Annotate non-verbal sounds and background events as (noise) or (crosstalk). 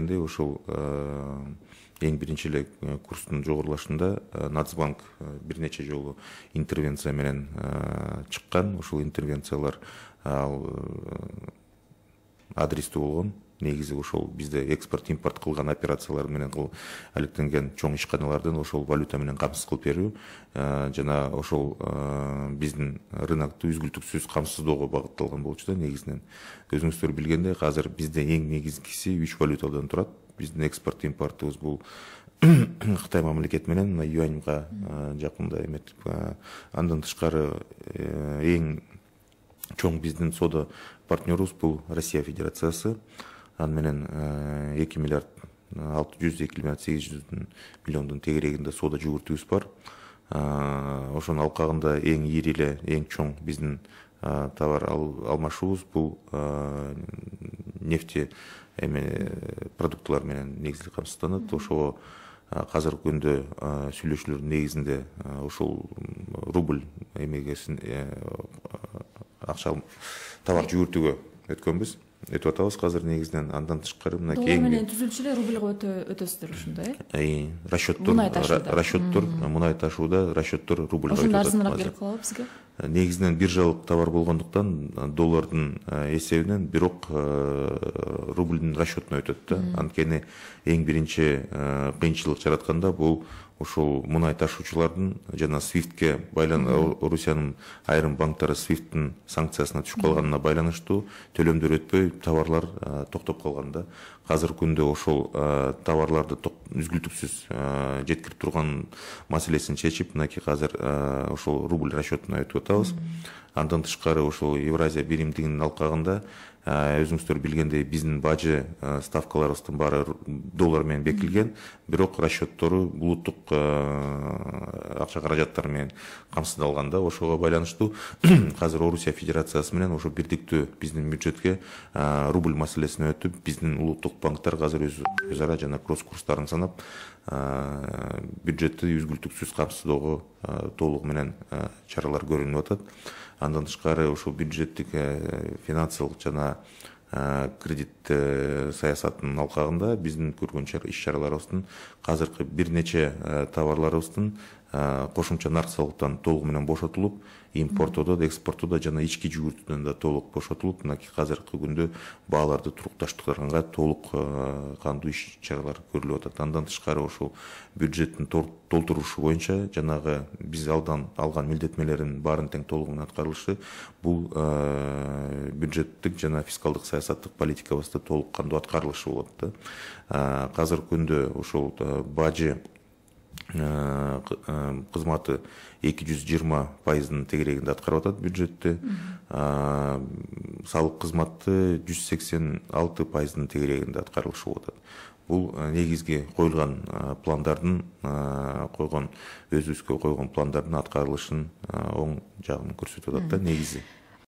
ошол э, эң биринчи эле э, курстун жогорулашында э, нацбанк бир нече жолу интервенция менен чыккан ошол интервенциялар ал адрестүү болгон негизи ошол бизде экспорт импорт кылган операциялар менен алектенген чоң ишканалардын ошол валюта менен камсыз кылып берүү э, жана ошол э, биздин рынокту үзгүлтүксүз камсыздоого багытталган болчу да негизинен өзүңүздөр билгендей азыр бизде эң негизгиси үч валютадан турат биздин экспорт импортубуз бул (coughs) кытай мамлекет менен мына юаньга э, жакында эмеип андан тышкары эң чоң биздин соода партнерубуз бул россия федерациясы менен э, эки миллиард алты жүз эки миллиард сегиз жүз миллиондун тегерегинде соода жүгүртүүбүз бар э, ошонун алкагында эң ири эле эң чоң биздин э, товар алмашуубуз бул нефти эме продуктылар менен негизи камсызданат ошого азыркы күндө сүйлөшүүлөрдүн негизинде ушул рубль эмегесин акча товар жүгүртүүгө өткөнбүз айтып атабыз қазір негізінен андан тышқары мына менен түзілушілер рубльга өте өтөсүздөр ушундай э, э расчет тур расчет тур мунай ташууда расчет тур рубльга ошондо арзаныраак келип калабы бизге э, негизинен биржалык товар болгондуктан э, доллардын эсебинен бирок рубльдин расчетуна өтөт да анткени эң биринчи кыйынчылык жаратканда бул ошол мұнай ташуучулардын жана свифтке байлан орусиянын айрым банктары свифттин санкциясына түшүп калганына байланыштуу төлөмдөр өтпөй товарлар э, токтоп калган да азыркы күндө ошол э, товарларды үзгүлтүксүз э, жеткирип турган маселесин чечип мынакей азыр ошол рубль расчетуна өтүп атабыз андан тышкары ошол евразия биримдигинин алкагында Э, өзүңүздөр билгендей биздин бажы э, ставкаларыбыздын баары доллармен э, менен бекилген бирок расчеттору улуттук акча каражаттары менен камсыздалган да ошого байланыштуу (clears throat) азыр орусия федерациясы менен ошо бирдиктүү биздин бюджетке рубль маселесине өтүп биздин улуттук банктар азыр өз ара жана кросс курстарын санап бюджетти үзгүлтүксүз камсыздоого толугу менен чаралар көрүлүп атат андан тышкары ушул бюджеттик э, финансылык жана кредит э, саясатынын алкагында биздин көргөн иш чараларыбыздын азыркы бир нече э, товарларыбыздын кошумча нарк салыктан толугу менен бошотулуп импортодо да да жана ички жүгүртүүдөн да толук бошотулуп мынакей азыркы күндө бааларды турукташтырганга толук кандуу иш чаралар көрүлүп атат андан тышкары ошол бюджеттин толтурушу боюнча жанагы биз алдан алган милдетмелердин баарын тең толугу менен аткарылышы бул бюджеттик жана фискалдык саясаттык политикабызда толук кандуу аткарылышы болот да казыркы күндө ошол бажы Э, э, қызматы 220 пайыздың тегерегінде атқарып жатады бюджетте э, салық қызматы 186 пайыздың тегерегінде атқарылып отады. бұл негізге қойылған пландардың қойған өз өзге қойған пландардың атқарылышын оң жағын көрсетіп жатады да негізі